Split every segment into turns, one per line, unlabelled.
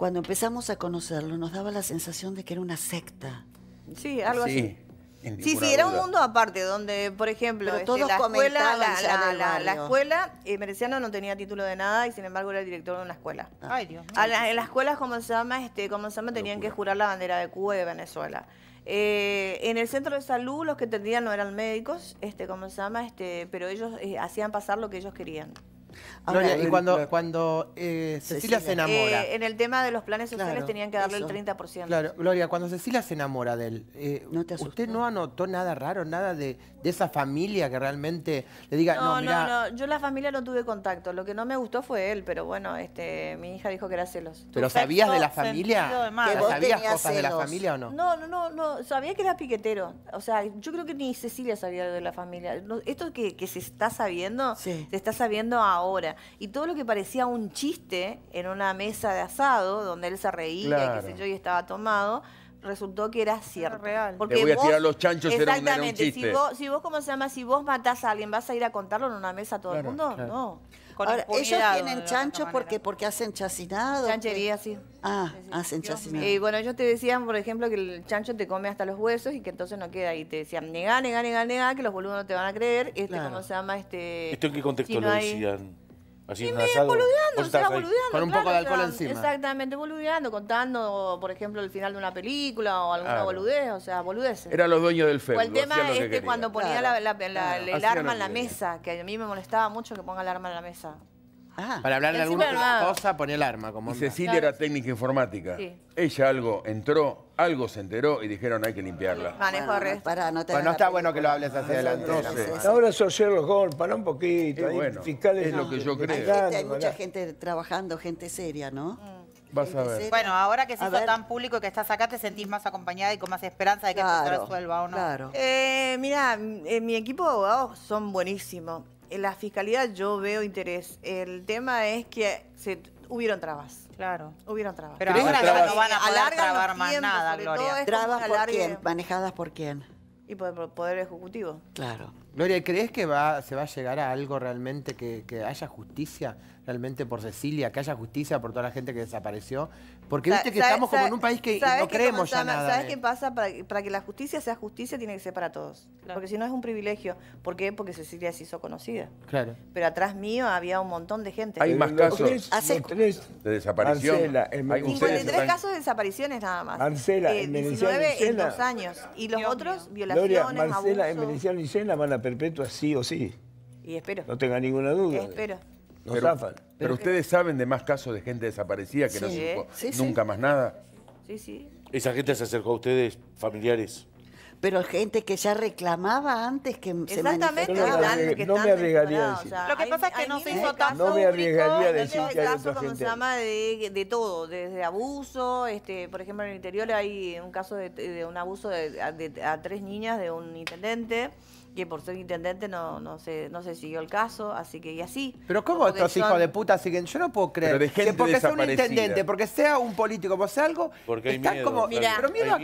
cuando empezamos a conocerlo, nos daba la sensación de que era una secta. Sí, algo así. Sí, sí, era un mundo aparte, donde, por ejemplo, este, la, escuela, la, escuela, eh, Mereciano no tenía título de nada y sin embargo era el director de una escuela. Ah. Ay,
Dios en
las escuelas, como se llama, este, como se llama, tenían que jurar la bandera de Cuba y de Venezuela. Eh, en el centro de salud los que entendían no eran médicos, este, como se llama, este, pero ellos eh, hacían pasar lo que ellos querían. Gloria, y cuando,
cuando eh, Cecilia, se enamora. Eh,
en el tema de los planes sociales tenían que darle el 30%.
Claro, Gloria, cuando Cecilia se enamora de él, eh, ¿usted no anotó nada raro, nada de, esa familia que realmente le diga, no, no, no,
no, yo la familia no tuve contacto. Lo que no me gustó fue él, pero bueno, este, mi hija dijo que era celos. ¿Pero sabías de la familia? ¿Sabías cosas de la familia o no? No, no, no, no, sabía que era piquetero. O sea, yo creo que ni Cecilia sabía de la familia. Esto que, se está sabiendo, se está sabiendo ahora ahora. Y todo lo que parecía un chiste en una mesa de asado, donde él se reía, y estaba tomado, resultó que era cierto. Porque voy a tirar los chanchos, exactamente, Si vos, si vos, se llama? Si vos matás a alguien, ¿vas a ir a contarlo en una mesa a todo el mundo? No. ellos tienen chanchos porque, porque hacen chacinado. Chanchería, sí. Ah, hacen chacinado. Y bueno, ellos te decían, por ejemplo, que el chancho te come hasta los huesos y que entonces no queda ahí. Te decían, negá, negá, negá, negá, que los boludos no te van a creer. Este, ¿cómo se llama? Este, ¿Esto en qué contexto lo decían?
y me boludeando, o sea, boludeando. Con un poco de alcohol encima.
Exactamente, boludeando, contando, por ejemplo, el final de una película o alguna boludez, o sea, boludeces. era
los dueños del feudo. O el tema es que, cuando
ponía el arma en la mesa, que a mí me molestaba mucho que ponga el arma en la mesa.
Ah. Para hablar de alguna cosa, pone el arma. Como Cecilia era técnica informática. Ella algo entró, algo se enteró y dijeron hay que limpiarla.
bueno, no pues está
bueno que lo hables hacia adelante. ahora soy Sherlock Holmes, para un poquito. fiscales, es lo que yo creo. Hay, mucha
gente trabajando, gente seria, ¿no? Mm. Bueno, ahora que se hizo tan público y que estás acá, ¿te sentís más acompañada y con más esperanza de que esto se resuelva o no? Eh, mira, eh, mi equipo de abogados son buenísimos. En la fiscalía yo veo interés. El tema es que se hubieron trabas. Claro. Hubieron trabas. Pero ahora no van a poder trabar más nada, Gloria. ¿Trabas por quién?
¿Manejadas por quién?
y por el Poder Ejecutivo.
Claro. Gloria, ¿crees que va, se va a llegar a algo realmente que, haya justicia realmente por Cecilia, que haya justicia por toda la gente que desapareció? Porque viste que estamos como en un país que no creemos ya nada. ¿Sabes qué
pasa? Para, que la justicia sea justicia tiene que ser para todos. Porque si no es un privilegio. ¿Por qué? Porque Cecilia se hizo conocida. Claro. Pero atrás mío había un montón de gente. Hay más casos. de
desaparición. 53 casos
de desapariciones nada más.
Eh, en 19 en dos
años. Y los otros, Gloria, Marcela en
y van a perpetua sí o sí. Y espero. No tenga ninguna duda. Espero. No pero, Pero, ustedes saben de más casos de gente desaparecida que no nunca más nada. Sí, sí. Esa gente se acercó a ustedes, familiares
pero gente que ya reclamaba antes que se Exactamente, no me arriesgaría a decir. Lo que pasa es que no se hizo caso. No me arriesgaría a que hay se llama, de, de, todo, desde abuso, este, por ejemplo, en el interior hay un caso de, de un abuso de, a tres niñas de un intendente que por ser intendente no, no, se, no se siguió el caso, así que y así. Pero ¿cómo estos hijos de
puta siguen? Yo no puedo creer que porque sea un intendente, porque sea un político, porque sea algo, porque están miedo, como... pero miedo, hay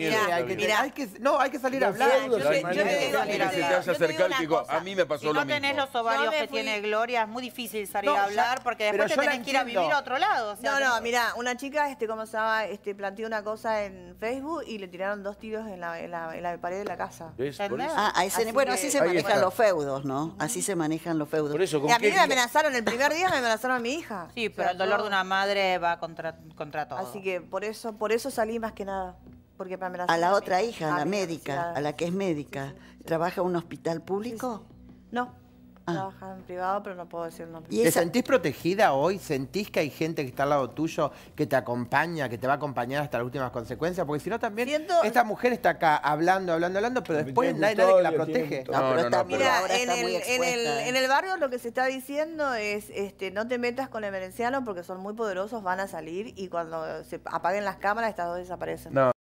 miedo Hay que, no, hay que salir a hablar. Yo, yo, te digo, mira, que se a mí me pasó lo no mismo. no tenés los ovarios que tiene
Gloria, es muy difícil salir a hablar, porque después te tenés que ir a vivir a otro lado. no, no, mira, una chica, este, ¿cómo se Este, planteó una cosa en Facebook y le tiraron dos tiros en la, la, pared de la casa. Ah, bueno, así se manejan los feudos, ¿no? Así se manejan los feudos. y a mí me amenazaron, el primer día me amenazaron a mi hija. Sí, pero el dolor de una madre va contra, contra todo. Así que por eso, por eso salí más que nada. Porque a la otra hija, la médica, a la
que es médica. ¿Trabaja en un hospital público?
No. Ah. trabajar en privado, pero no puedo decir y ¿Te
sentís protegida hoy? ¿Sentís que hay gente que está al lado tuyo, que te acompaña, que te va a acompañar hasta las últimas consecuencias? Porque si no también, esta mujer está acá hablando, hablando, hablando, pero después hay nadie que la protege. No, pero está, mira, en,
el, barrio lo que se está diciendo es, este, no te metas con el merenciano porque son muy poderosos, van a salir y cuando se apaguen las cámaras, estas dos desaparecen. No.